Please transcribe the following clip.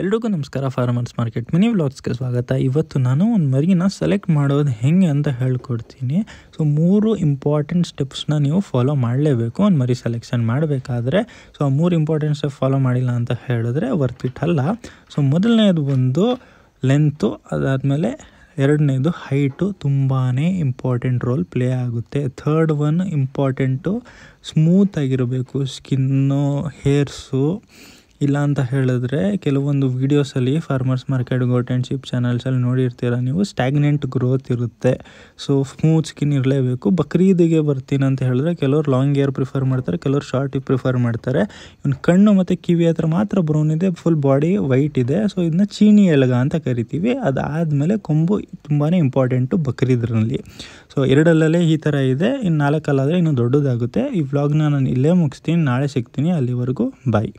ಎಲ್ರಿಗೂ ನಮಸ್ಕಾರ farmers market mini ವ್ಲಾಗ್ಸ್ಗೆ ಸ್ವಾಗತ ಇವತ್ತು ನಾನು ಒಂದು ಮರಿನ ಸೆಲೆಕ್ಟ್ ಮಾಡೋದು ಹೆಂಗೆ ಅಂತ ಹೇಳ್ಕೊಡ್ತೀನಿ ಸೊ ಮೂರು ಇಂಪಾರ್ಟೆಂಟ್ ಸ್ಟೆಪ್ಸ್ನ ನೀವು ಫಾಲೋ ಮಾಡಲೇಬೇಕು ಒಂದು ಮರಿ ಸೆಲೆಕ್ಷನ್ ಮಾಡಬೇಕಾದ್ರೆ ಸೊ ಆ ಮೂರು ಇಂಪಾರ್ಟೆಂಟ್ ಸ್ಟೆಪ್ ಫಾಲೋ ಮಾಡಿಲ್ಲ ಅಂತ ಹೇಳಿದ್ರೆ ವರ್ತ್ ಇಟ್ ಅಲ್ಲ ಸೊ ಮೊದಲನೇದು ಒಂದು ಲೆಂತು ಅದಾದಮೇಲೆ ಎರಡನೇದು ಹೈಟು ತುಂಬಾ ಇಂಪಾರ್ಟೆಂಟ್ ರೋಲ್ ಪ್ಲೇ ಆಗುತ್ತೆ ಥರ್ಡ್ ಒನ್ ಇಂಪಾರ್ಟೆಂಟು ಸ್ಮೂತ್ ಆಗಿರಬೇಕು ಸ್ಕಿನ್ನು ಹೇರ್ಸು ಇಲ್ಲ ಅಂತ ಹೇಳಿದ್ರೆ ಕೆಲವೊಂದು ವೀಡಿಯೋಸಲ್ಲಿ farmers market goat and sheep ಚಾನಲ್ಸಲ್ಲಿ ನೋಡಿರ್ತೀರ ನೀವು ಸ್ಟ್ಯಾಗ್ನೆಂಟ್ ಗ್ರೋತ್ ಇರುತ್ತೆ ಸೊ ಸ್ಮೂತ್ ಸ್ಕಿನ್ ಇರಲೇಬೇಕು ಬಕ್ರೀದಿಗೆ ಬರ್ತೀನಿ ಅಂತ ಹೇಳಿದ್ರೆ ಕೆಲವರು ಲಾಂಗ್ ಏರ್ ಪ್ರಿಫರ್ ಮಾಡ್ತಾರೆ ಕೆಲವರು ಶಾರ್ಟಿಗೆ ಪ್ರಿಫರ್ ಮಾಡ್ತಾರೆ ಇವ್ನ ಕಣ್ಣು ಮತ್ತು ಕಿವಿ ಹತ್ರ ಮಾತ್ರ ಬ್ರೌನ್ ಇದೆ ಫುಲ್ ಬಾಡಿ ವೈಟ್ ಇದೆ ಸೊ ಇದನ್ನ ಚೀನಿ ಎಲಗ ಅಂತ ಕರಿತೀವಿ ಅದಾದಮೇಲೆ ಕೊಂಬು ತುಂಬಾ ಇಂಪಾರ್ಟೆಂಟು ಬಕ್ರೀದ್ರಲ್ಲಿ ಸೊ ಎರಡಲ್ಲೇ ಈ ಥರ ಇದೆ ಇನ್ನು ನಾಲ್ಕಲ್ಲಾದರೆ ಇನ್ನೂ ದೊಡ್ಡದಾಗುತ್ತೆ ಈ ವ್ಲಾಗ್ನ ನಾನು ಇಲ್ಲೇ ಮುಗಿಸ್ತೀನಿ ನಾಳೆ ಸಿಗ್ತೀನಿ ಅಲ್ಲಿವರೆಗೂ ಬಾಯ್